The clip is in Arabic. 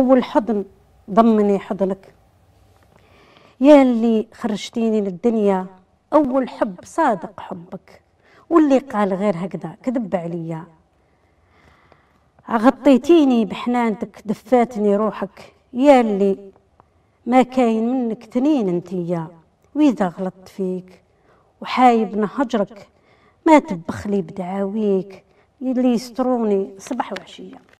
أول حضن ضمني حضنك يا اللي خرجتيني للدنيا أول حب صادق حبك واللي قال غير هكذا كذب عليا غطيتيني بحنانتك دفاتني روحك يا اللي ما كاين منك تنين انتيا وإذا غلطت فيك وحايب نهجرك ما تبخلي بدعاويك اللي يستروني صبح وعشية